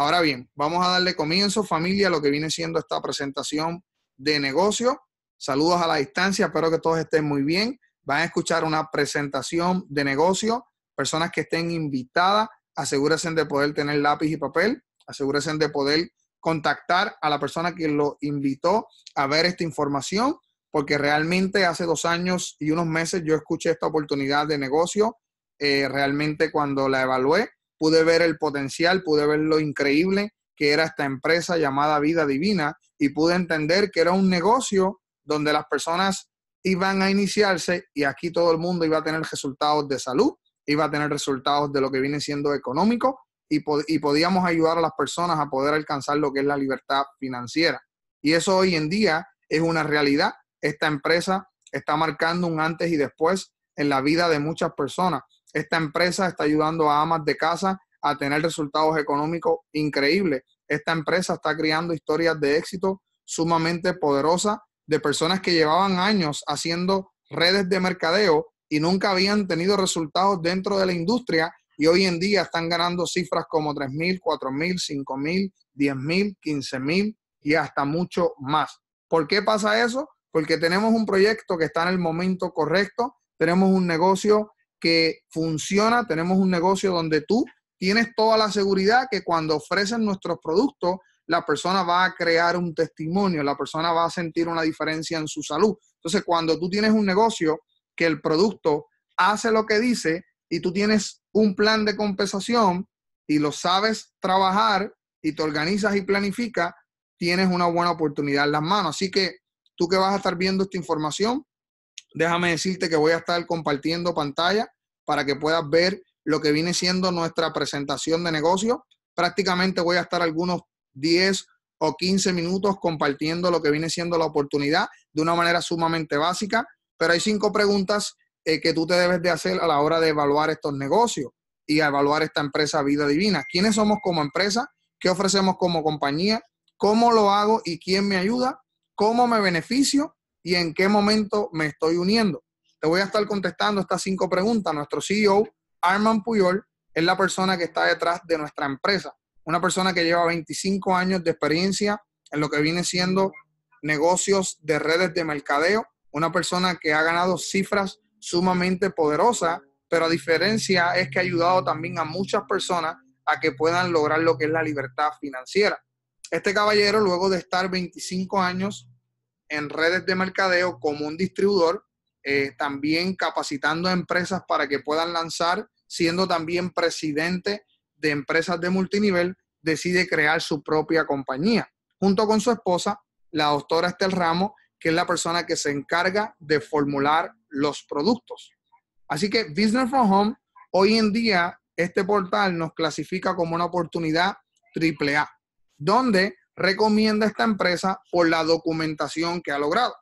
Ahora bien, vamos a darle comienzo, familia, a lo que viene siendo esta presentación de negocio. Saludos a la distancia, espero que todos estén muy bien. Van a escuchar una presentación de negocio. Personas que estén invitadas, asegúrense de poder tener lápiz y papel, asegúrense de poder contactar a la persona que lo invitó a ver esta información, porque realmente hace dos años y unos meses yo escuché esta oportunidad de negocio, eh, realmente cuando la evalué, pude ver el potencial, pude ver lo increíble que era esta empresa llamada Vida Divina y pude entender que era un negocio donde las personas iban a iniciarse y aquí todo el mundo iba a tener resultados de salud, iba a tener resultados de lo que viene siendo económico y, podíamos ayudar a las personas a poder alcanzar lo que es la libertad financiera. Y eso hoy en día es una realidad. Esta empresa está marcando un antes y después en la vida de muchas personas. Esta empresa está ayudando a amas de casa a tener resultados económicos increíbles. Esta empresa está creando historias de éxito sumamente poderosas de personas que llevaban años haciendo redes de mercadeo y nunca habían tenido resultados dentro de la industria y hoy en día están ganando cifras como 3.000, 4.000, 5.000, 10.000, 15.000 y hasta mucho más. ¿Por qué pasa eso? Porque tenemos un proyecto que está en el momento correcto, tenemos un negocio que funciona, tenemos un negocio donde tú tienes toda la seguridad que cuando ofrecen nuestros productos, la persona va a crear un testimonio, la persona va a sentir una diferencia en su salud. Entonces, cuando tú tienes un negocio que el producto hace lo que dice y tú tienes un plan de compensación y lo sabes trabajar y te organizas y planifica tienes una buena oportunidad en las manos. Así que tú que vas a estar viendo esta información, déjame decirte que voy a estar compartiendo pantalla para que puedas ver lo que viene siendo nuestra presentación de negocio. Prácticamente voy a estar algunos 10 o 15 minutos compartiendo lo que viene siendo la oportunidad de una manera sumamente básica, pero hay cinco preguntas eh, que tú te debes de hacer a la hora de evaluar estos negocios y evaluar esta empresa Vida Divina. ¿Quiénes somos como empresa? ¿Qué ofrecemos como compañía? ¿Cómo lo hago y quién me ayuda? ¿Cómo me beneficio? y en qué momento me estoy uniendo. Te voy a estar contestando estas cinco preguntas. Nuestro CEO, Armand Puyol, es la persona que está detrás de nuestra empresa. Una persona que lleva 25 años de experiencia en lo que viene siendo negocios de redes de mercadeo. Una persona que ha ganado cifras sumamente poderosas, pero a diferencia es que ha ayudado también a muchas personas a que puedan lograr lo que es la libertad financiera. Este caballero, luego de estar 25 años en redes de mercadeo como un distribuidor, eh, también capacitando a empresas para que puedan lanzar, siendo también presidente de empresas de multinivel, decide crear su propia compañía, junto con su esposa, la doctora Estel Ramos, que es la persona que se encarga de formular los productos. Así que Business from Home, hoy en día, este portal nos clasifica como una oportunidad triple A, donde recomienda esta empresa por la documentación que ha logrado.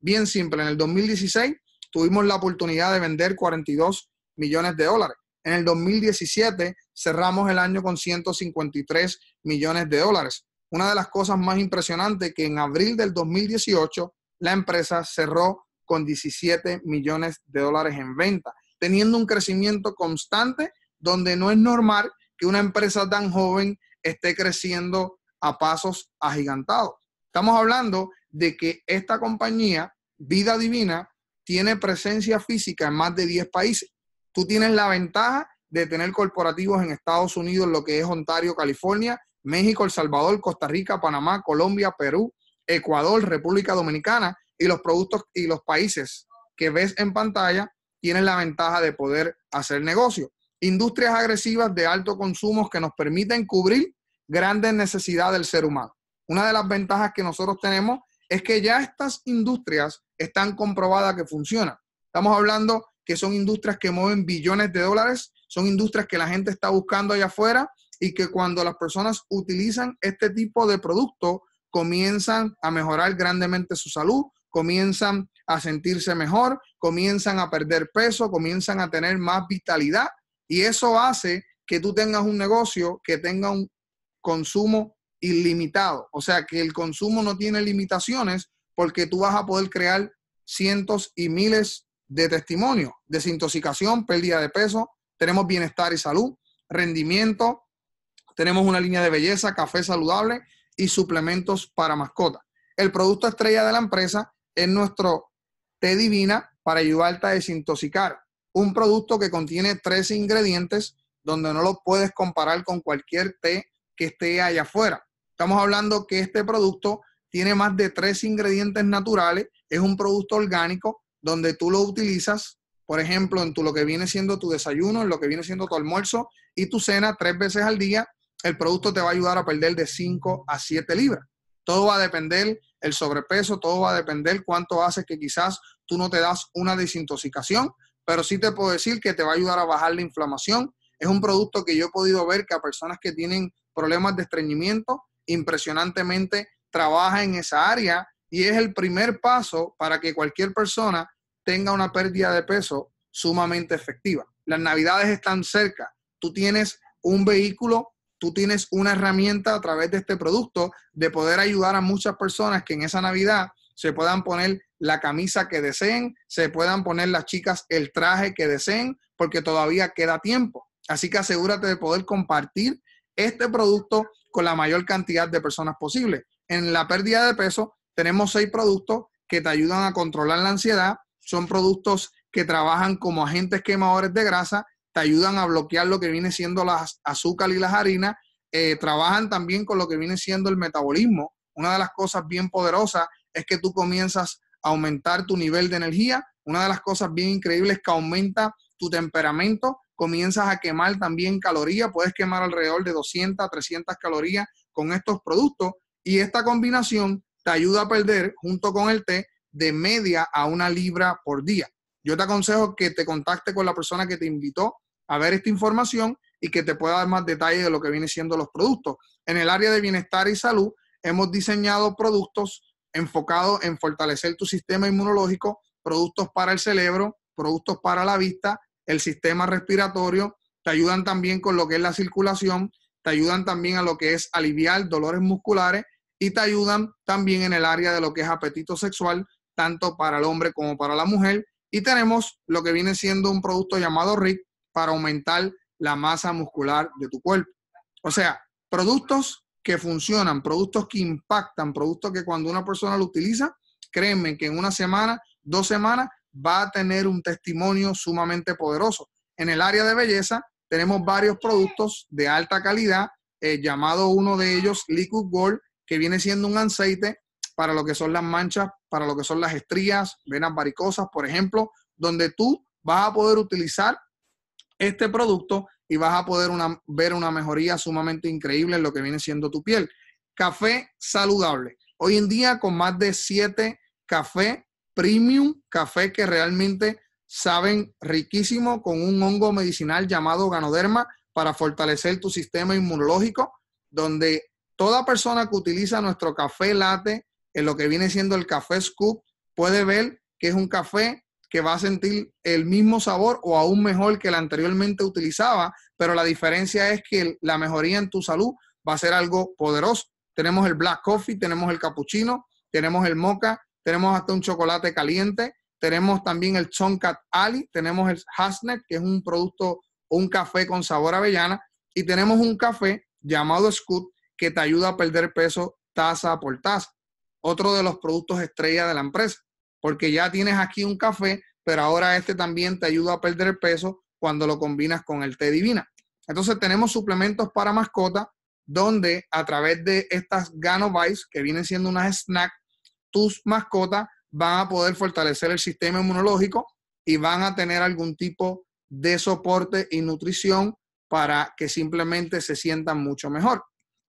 Bien simple, en el 2016 tuvimos la oportunidad de vender 42 millones de dólares. En el 2017 cerramos el año con 153 millones de dólares. Una de las cosas más impresionantes que en abril del 2018 la empresa cerró con 17 millones de dólares en venta, teniendo un crecimiento constante donde no es normal que una empresa tan joven esté creciendo a pasos agigantados. Estamos hablando de que esta compañía, Vida Divina, tiene presencia física en más de 10 países. Tú tienes la ventaja de tener corporativos en Estados Unidos, lo que es Ontario, California, México, El Salvador, Costa Rica, Panamá, Colombia, Perú, Ecuador, República Dominicana y los productos y los países que ves en pantalla tienen la ventaja de poder hacer negocio. Industrias agresivas de alto consumo que nos permiten cubrir grandes necesidades del ser humano. Una de las ventajas que nosotros tenemos es que ya estas industrias están comprobadas que funcionan. Estamos hablando que son industrias que mueven billones de dólares, son industrias que la gente está buscando allá afuera y que cuando las personas utilizan este tipo de producto comienzan a mejorar grandemente su salud, comienzan a sentirse mejor, comienzan a perder peso, comienzan a tener más vitalidad y eso hace que tú tengas un negocio que tenga un consumo ilimitado. O sea que el consumo no tiene limitaciones porque tú vas a poder crear cientos y miles de testimonios. Desintoxicación, pérdida de peso, tenemos bienestar y salud, rendimiento, tenemos una línea de belleza, café saludable y suplementos para mascotas. El producto estrella de la empresa es nuestro té divina para ayudarte a desintoxicar. Un producto que contiene tres ingredientes donde no lo puedes comparar con cualquier té que esté allá afuera. Estamos hablando que este producto tiene más de tres ingredientes naturales, es un producto orgánico donde tú lo utilizas, por ejemplo, en tu, lo que viene siendo tu desayuno, en lo que viene siendo tu almuerzo y tu cena tres veces al día, el producto te va a ayudar a perder de 5 a 7 libras. Todo va a depender el sobrepeso, todo va a depender cuánto haces que quizás tú no te das una desintoxicación, pero sí te puedo decir que te va a ayudar a bajar la inflamación. Es un producto que yo he podido ver que a personas que tienen problemas de estreñimiento, impresionantemente trabaja en esa área y es el primer paso para que cualquier persona tenga una pérdida de peso sumamente efectiva. Las navidades están cerca, tú tienes un vehículo, tú tienes una herramienta a través de este producto de poder ayudar a muchas personas que en esa Navidad se puedan poner la camisa que deseen, se puedan poner las chicas el traje que deseen, porque todavía queda tiempo. Así que asegúrate de poder compartir este producto con la mayor cantidad de personas posible. En la pérdida de peso tenemos seis productos que te ayudan a controlar la ansiedad. Son productos que trabajan como agentes quemadores de grasa, te ayudan a bloquear lo que viene siendo las azúcar y las harinas, eh, trabajan también con lo que viene siendo el metabolismo. Una de las cosas bien poderosas es que tú comienzas a aumentar tu nivel de energía. Una de las cosas bien increíbles es que aumenta tu temperamento comienzas a quemar también calorías, puedes quemar alrededor de 200 a 300 calorías con estos productos y esta combinación te ayuda a perder junto con el té de media a una libra por día. Yo te aconsejo que te contacte con la persona que te invitó a ver esta información y que te pueda dar más detalles de lo que vienen siendo los productos. En el área de bienestar y salud hemos diseñado productos enfocados en fortalecer tu sistema inmunológico, productos para el cerebro, productos para la vista, el sistema respiratorio, te ayudan también con lo que es la circulación, te ayudan también a lo que es aliviar dolores musculares y te ayudan también en el área de lo que es apetito sexual, tanto para el hombre como para la mujer. Y tenemos lo que viene siendo un producto llamado RIC para aumentar la masa muscular de tu cuerpo. O sea, productos que funcionan, productos que impactan, productos que cuando una persona lo utiliza, créeme que en una semana, dos semanas, va a tener un testimonio sumamente poderoso. En el área de belleza tenemos varios productos de alta calidad, eh, llamado uno de ellos Liquid Gold, que viene siendo un aceite para lo que son las manchas, para lo que son las estrías, venas varicosas, por ejemplo, donde tú vas a poder utilizar este producto y vas a poder una, ver una mejoría sumamente increíble en lo que viene siendo tu piel. Café saludable. Hoy en día, con más de 7 cafés premium café que realmente saben riquísimo con un hongo medicinal llamado ganoderma para fortalecer tu sistema inmunológico, donde toda persona que utiliza nuestro café latte en lo que viene siendo el café scoop puede ver que es un café que va a sentir el mismo sabor o aún mejor que el anteriormente utilizaba, pero la diferencia es que la mejoría en tu salud va a ser algo poderoso. Tenemos el black coffee, tenemos el capuchino, tenemos el mocha, tenemos hasta un chocolate caliente, tenemos también el Chonkat Ali, tenemos el Hasnet, que es un producto, un café con sabor avellana, y tenemos un café llamado Scoot que te ayuda a perder peso taza por taza. Otro de los productos estrella de la empresa, porque ya tienes aquí un café, pero ahora este también te ayuda a perder peso cuando lo combinas con el té divina. Entonces tenemos suplementos para mascotas donde a través de estas Ganobites, que vienen siendo unas snacks tus mascotas van a poder fortalecer el sistema inmunológico y van a tener algún tipo de soporte y nutrición para que simplemente se sientan mucho mejor.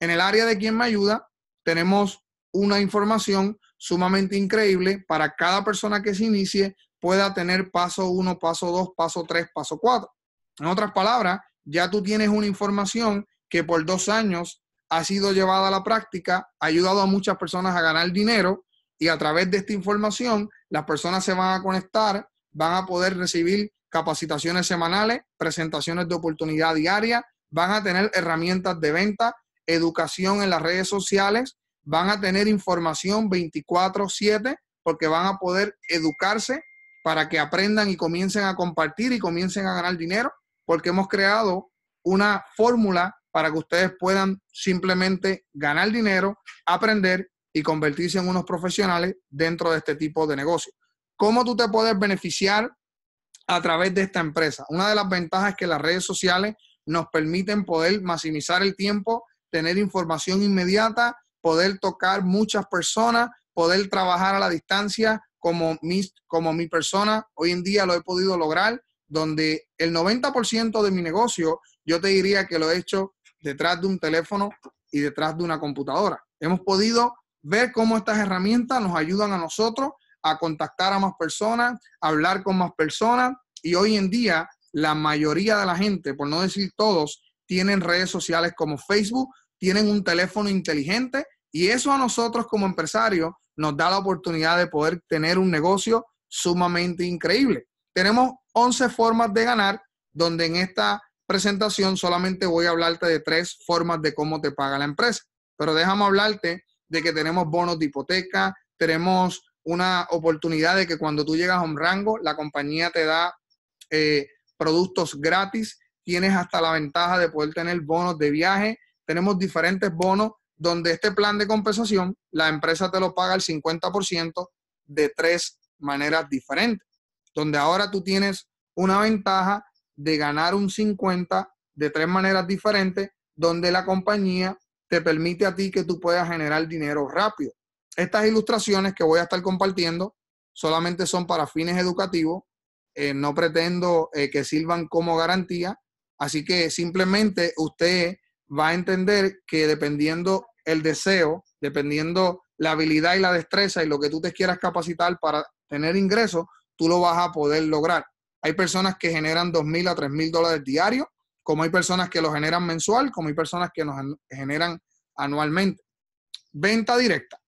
En el área de quien me ayuda, tenemos una información sumamente increíble para cada persona que se inicie pueda tener paso 1, paso 2, paso 3, paso 4. En otras palabras, ya tú tienes una información que por dos años ha sido llevada a la práctica, ha ayudado a muchas personas a ganar dinero y a través de esta información las personas se van a conectar, van a poder recibir capacitaciones semanales, presentaciones de oportunidad diaria, van a tener herramientas de venta, educación en las redes sociales, van a tener información 24/7 porque van a poder educarse para que aprendan y comiencen a compartir y comiencen a ganar dinero, porque hemos creado una fórmula para que ustedes puedan simplemente ganar dinero, aprender y convertirse en unos profesionales dentro de este tipo de negocio. ¿Cómo tú te puedes beneficiar a través de esta empresa? Una de las ventajas es que las redes sociales nos permiten poder maximizar el tiempo, tener información inmediata, poder tocar muchas personas, poder trabajar a la distancia como, mis, como mi persona. Hoy en día lo he podido lograr, donde el 90% de mi negocio, yo te diría que lo he hecho detrás de un teléfono y detrás de una computadora. Hemos podido ver cómo estas herramientas nos ayudan a nosotros a contactar a más personas, a hablar con más personas. Y hoy en día, la mayoría de la gente, por no decir todos, tienen redes sociales como Facebook, tienen un teléfono inteligente y eso a nosotros como empresarios nos da la oportunidad de poder tener un negocio sumamente increíble. Tenemos 11 formas de ganar, donde en esta presentación solamente voy a hablarte de tres formas de cómo te paga la empresa. Pero déjame hablarte de que tenemos bonos de hipoteca, tenemos una oportunidad de que cuando tú llegas a un rango, la compañía te da eh, productos gratis, tienes hasta la ventaja de poder tener bonos de viaje, tenemos diferentes bonos donde este plan de compensación, la empresa te lo paga el 50% de tres maneras diferentes, donde ahora tú tienes una ventaja de ganar un 50 de tres maneras diferentes, donde la compañía te permite a ti que tú puedas generar dinero rápido. Estas ilustraciones que voy a estar compartiendo solamente son para fines educativos, eh, no pretendo eh, que sirvan como garantía, así que simplemente usted va a entender que dependiendo el deseo, dependiendo la habilidad y la destreza y lo que tú te quieras capacitar para tener ingresos, tú lo vas a poder lograr. Hay personas que generan 2.000 a 3.000 dólares diarios, como hay personas que lo generan mensual, como hay personas que nos generan anualmente. Venta directa.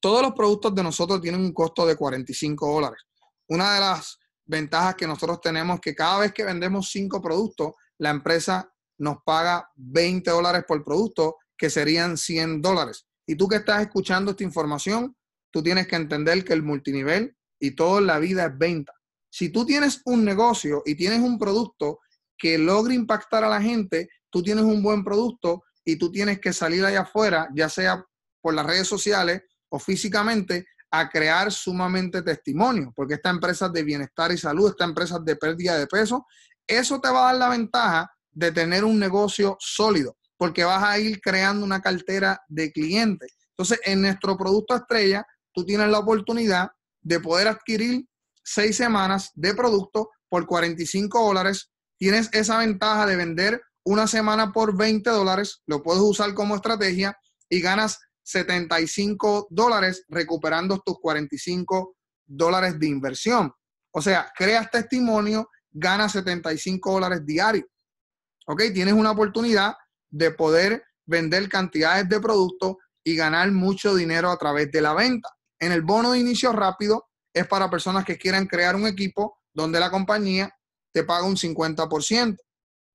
Todos los productos de nosotros tienen un costo de 45 dólares. Una de las ventajas que nosotros tenemos es que cada vez que vendemos cinco productos, la empresa nos paga 20 dólares por producto, que serían 100 dólares. Y tú que estás escuchando esta información, tú tienes que entender que el multinivel y toda la vida es venta. Si tú tienes un negocio y tienes un producto que logre impactar a la gente, tú tienes un buen producto y tú tienes que salir allá afuera, ya sea por las redes sociales o físicamente, a crear sumamente testimonio, porque esta empresa de bienestar y salud, esta empresa de pérdida de peso, eso te va a dar la ventaja de tener un negocio sólido, porque vas a ir creando una cartera de clientes. Entonces, en nuestro producto estrella, tú tienes la oportunidad de poder adquirir seis semanas de producto por 45 dólares tienes esa ventaja de vender una semana por 20 dólares, lo puedes usar como estrategia y ganas 75 dólares recuperando tus 45 dólares de inversión. O sea, creas testimonio, ganas 75 dólares diarios. ¿Ok? Tienes una oportunidad de poder vender cantidades de productos y ganar mucho dinero a través de la venta. En el bono de inicio rápido es para personas que quieran crear un equipo donde la compañía te paga un 50%.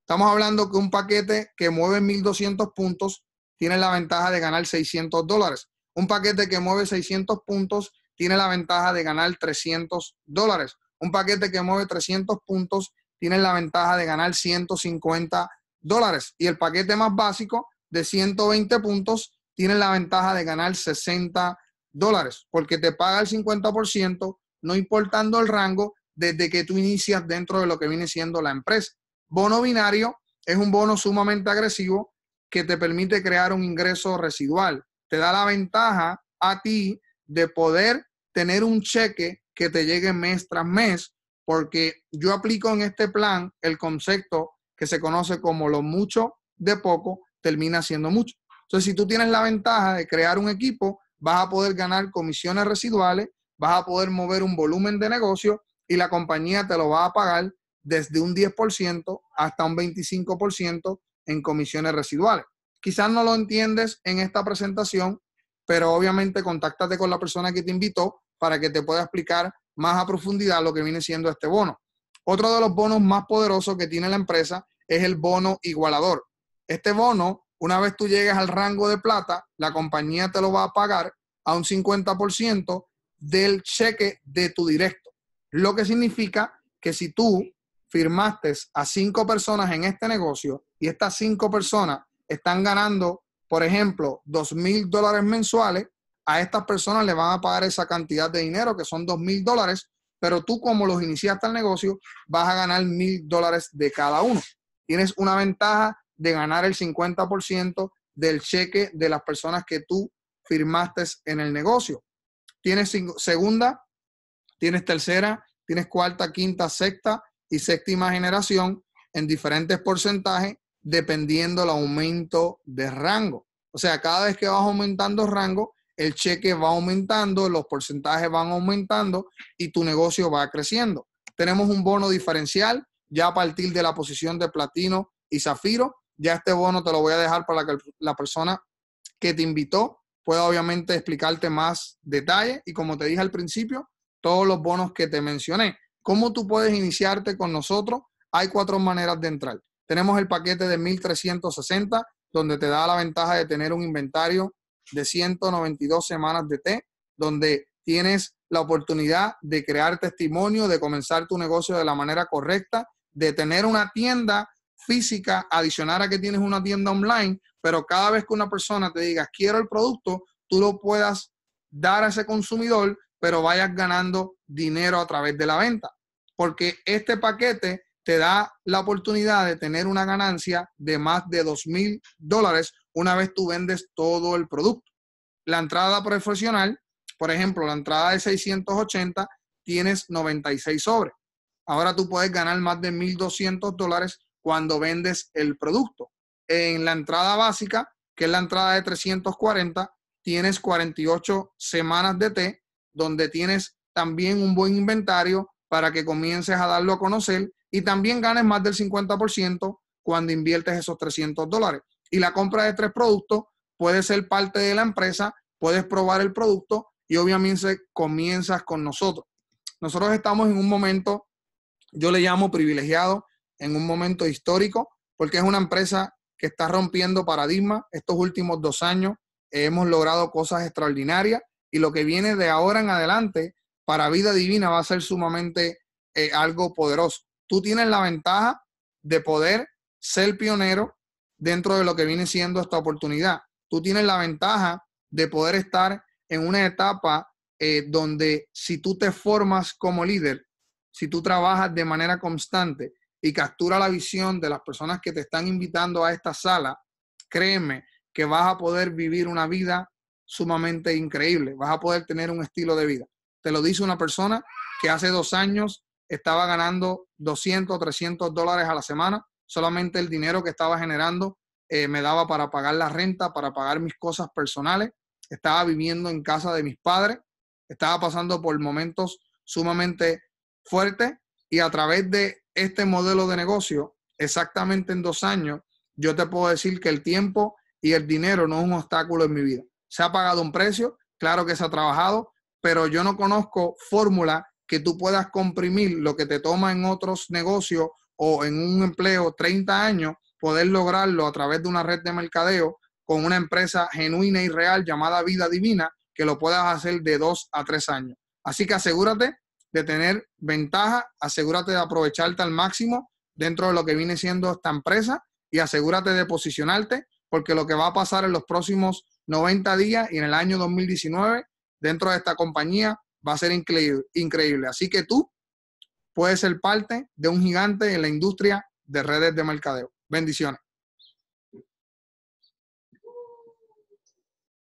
Estamos hablando que un paquete que mueve 1.200 puntos tiene la ventaja de ganar 600 dólares. Un paquete que mueve 600 puntos tiene la ventaja de ganar 300 dólares. Un paquete que mueve 300 puntos tiene la ventaja de ganar 150 dólares. Y el paquete más básico de 120 puntos tiene la ventaja de ganar 60 dólares porque te paga el 50%, no importando el rango, desde que tú inicias dentro de lo que viene siendo la empresa. Bono binario es un bono sumamente agresivo que te permite crear un ingreso residual. Te da la ventaja a ti de poder tener un cheque que te llegue mes tras mes, porque yo aplico en este plan el concepto que se conoce como lo mucho de poco termina siendo mucho. Entonces, si tú tienes la ventaja de crear un equipo, vas a poder ganar comisiones residuales, vas a poder mover un volumen de negocio y la compañía te lo va a pagar desde un 10% hasta un 25% en comisiones residuales. Quizás no lo entiendes en esta presentación, pero obviamente contáctate con la persona que te invitó para que te pueda explicar más a profundidad lo que viene siendo este bono. Otro de los bonos más poderosos que tiene la empresa es el bono igualador. Este bono, una vez tú llegues al rango de plata, la compañía te lo va a pagar a un 50% del cheque de tu directo. Lo que significa que si tú firmaste a cinco personas en este negocio y estas cinco personas están ganando, por ejemplo, dos mil dólares mensuales, a estas personas le van a pagar esa cantidad de dinero, que son dos mil dólares, pero tú como los iniciaste al negocio, vas a ganar mil dólares de cada uno. Tienes una ventaja de ganar el 50% del cheque de las personas que tú firmaste en el negocio. Tienes segunda tienes tercera, tienes cuarta, quinta, sexta y séptima generación en diferentes porcentajes dependiendo el aumento de rango. O sea, cada vez que vas aumentando rango, el cheque va aumentando, los porcentajes van aumentando y tu negocio va creciendo. Tenemos un bono diferencial ya a partir de la posición de platino y zafiro. Ya este bono te lo voy a dejar para que la persona que te invitó pueda obviamente explicarte más detalle. Y como te dije al principio, todos los bonos que te mencioné. ¿Cómo tú puedes iniciarte con nosotros? Hay cuatro maneras de entrar. Tenemos el paquete de 1360, donde te da la ventaja de tener un inventario de 192 semanas de té, donde tienes la oportunidad de crear testimonio, de comenzar tu negocio de la manera correcta, de tener una tienda física adicional a que tienes una tienda online, pero cada vez que una persona te diga quiero el producto, tú lo puedas dar a ese consumidor pero vayas ganando dinero a través de la venta. Porque este paquete te da la oportunidad de tener una ganancia de más de dos mil dólares una vez tú vendes todo el producto. La entrada profesional, por ejemplo, la entrada de 680, tienes 96 sobre. Ahora tú puedes ganar más de 1.200 dólares cuando vendes el producto. En la entrada básica, que es la entrada de 340, tienes 48 semanas de té donde tienes también un buen inventario para que comiences a darlo a conocer y también ganes más del 50% cuando inviertes esos 300 dólares. Y la compra de tres productos puede ser parte de la empresa, puedes probar el producto y obviamente comienzas con nosotros. Nosotros estamos en un momento, yo le llamo privilegiado, en un momento histórico, porque es una empresa que está rompiendo paradigma Estos últimos dos años hemos logrado cosas extraordinarias y lo que viene de ahora en adelante para vida divina va a ser sumamente eh, algo poderoso. Tú tienes la ventaja de poder ser pionero dentro de lo que viene siendo esta oportunidad. Tú tienes la ventaja de poder estar en una etapa eh, donde si tú te formas como líder, si tú trabajas de manera constante y captura la visión de las personas que te están invitando a esta sala, créeme que vas a poder vivir una vida sumamente increíble. Vas a poder tener un estilo de vida. Te lo dice una persona que hace dos años estaba ganando 200, 300 dólares a la semana. Solamente el dinero que estaba generando eh, me daba para pagar la renta, para pagar mis cosas personales. Estaba viviendo en casa de mis padres. Estaba pasando por momentos sumamente fuertes. Y a través de este modelo de negocio, exactamente en dos años, yo te puedo decir que el tiempo y el dinero no es un obstáculo en mi vida. Se ha pagado un precio, claro que se ha trabajado, pero yo no conozco fórmula que tú puedas comprimir lo que te toma en otros negocios o en un empleo 30 años, poder lograrlo a través de una red de mercadeo con una empresa genuina y real llamada Vida Divina, que lo puedas hacer de dos a tres años. Así que asegúrate de tener ventaja, asegúrate de aprovecharte al máximo dentro de lo que viene siendo esta empresa y asegúrate de posicionarte, porque lo que va a pasar en los próximos 90 días y en el año 2019 dentro de esta compañía va a ser increíble. increíble. Así que tú puedes ser parte de un gigante en la industria de redes de mercadeo. Bendiciones.